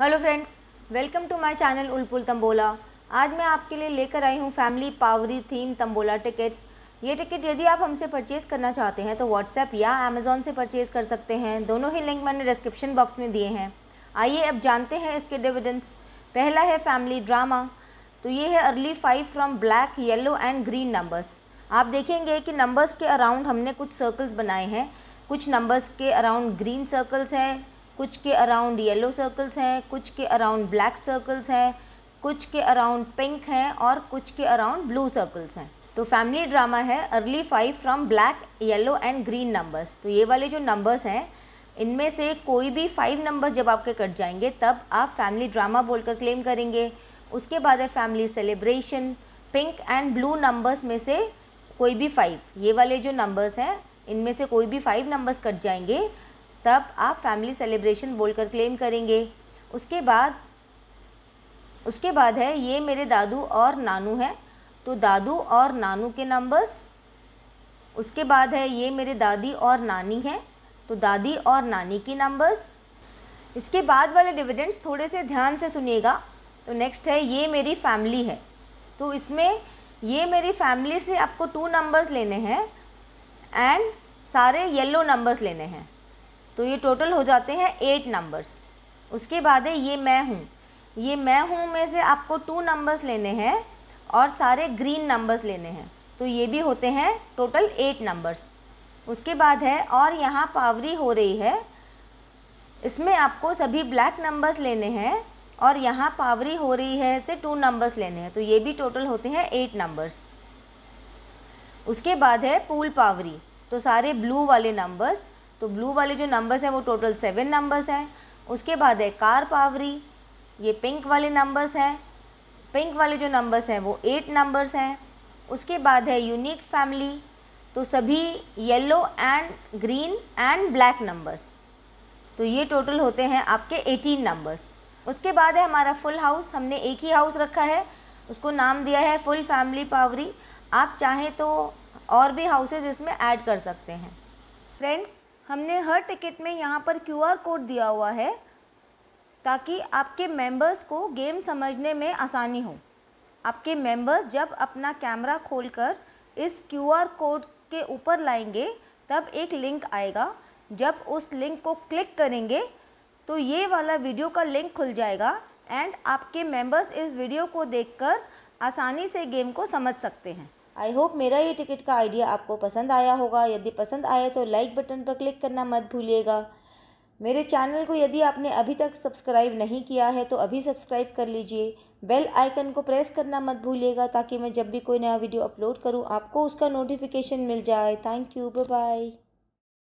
hello friends welcome to my channel उलपुल तंबोला आज मैं आपके लिए लेकर आई हूँ फैमिली पावरी थीम तंबोला टिकट ये टिकट यदि आप हमसे परचेज़ करना चाहते हैं तो व्हाट्सएप या अमेज़ोन से परचेज़ कर सकते हैं दोनों ही लिंक मैंने डिस्क्रिप्शन बॉक्स में दिए हैं आइए अब जानते हैं इसके डिविडेंस पहला है फैमिली ड्रामा तो ये है early five from black yellow and green numbers आप देखेंगे कि नंबर्स के अराउंड हमने कुछ सर्कल्स बनाए हैं कुछ नंबर्स के अराउंड ग्रीन सर्कल्स हैं कुछ के अराउंड येलो सर्कल्स हैं कुछ के अराउंड ब्लैक सर्कल्स हैं कुछ के अराउंड पिंक हैं और कुछ के अराउंड ब्लू सर्कल्स हैं तो फैमिली ड्रामा है early five from black yellow and green numbers तो ये वाले जो नंबर्स हैं इनमें से कोई भी फाइव नंबर जब आपके कट जाएंगे तब आप फैमिली ड्रामा बोलकर क्लेम करेंगे उसके बाद है family celebration pink and blue numbers में से कोई भी फाइव ये वाले जो नंबर्स हैं इनमें से कोई भी फाइव नंबर्स कट जाएंगे तब आप फैमिली सेलिब्रेशन बोलकर क्लेम करेंगे उसके बाद उसके बाद है ये मेरे दादू और नानू है तो दादू और नानू के नंबर्स उसके बाद है ये मेरे दादी और नानी हैं तो दादी और नानी की नंबर्स इसके बाद वाले डिविडेंड्स थोड़े से ध्यान से सुनिएगा तो नेक्स्ट है ये मेरी फैमिली है तो इसमें ये मेरी फैमिली से आपको टू नंबर्स लेने हैं एंड सारे येलो नंबर्स लेने हैं तो ये टोटल हो जाते हैं एट नंबर्स उसके बाद है ये मैं हूँ ये मैं हूँ में से आपको टू नंबर्स लेने हैं और सारे ग्रीन नंबर्स लेने हैं तो ये भी होते हैं टोटल एट नंबर्स उसके बाद है और यहाँ पावरी हो रही है इसमें आपको सभी ब्लैक नंबर्स लेने हैं और यहाँ पावरी हो रही है से टू नंबर्स लेने हैं तो ये भी टोटल होते हैं एट नंबर्स उसके बाद है पूल पावरी तो सारे ब्लू वाले नंबर्स तो ब्लू वाले जो नंबर्स हैं वो टोटल सेवन नंबर्स हैं उसके बाद है कार पावरी ये पिंक वाले नंबर्स हैं पिंक वाले जो नंबर्स हैं वो एट नंबर्स हैं उसके बाद है यूनिक फैमिली तो सभी yellow and green and black numbers तो ये टोटल होते हैं आपके एटीन नंबर्स उसके बाद है हमारा फुल हाउस हमने एक ही हाउस रखा है उसको नाम दिया है फुल फैमिली पावरी आप चाहें तो और भी हाउसेज इसमें ऐड कर सकते हैं फ्रेंड्स हमने हर टिकट में यहाँ पर क्यूआर कोड दिया हुआ है ताकि आपके मेंबर्स को गेम समझने में आसानी हो आपके मेंबर्स जब अपना कैमरा खोलकर इस क्यूआर कोड के ऊपर लाएंगे तब एक लिंक आएगा जब उस लिंक को क्लिक करेंगे तो ये वाला वीडियो का लिंक खुल जाएगा एंड आपके मेंबर्स इस वीडियो को देखकर आसानी से गेम को समझ सकते हैं आई होप मेरा ये टिकट का आइडिया आपको पसंद आया होगा यदि पसंद आया तो लाइक बटन पर क्लिक करना मत भूलिएगा मेरे चैनल को यदि आपने अभी तक सब्सक्राइब नहीं किया है तो अभी सब्सक्राइब कर लीजिए बेल आइकन को प्रेस करना मत भूलिएगा ताकि मैं जब भी कोई नया वीडियो अपलोड करूं आपको उसका नोटिफिकेशन मिल जाए थैंक यू बाय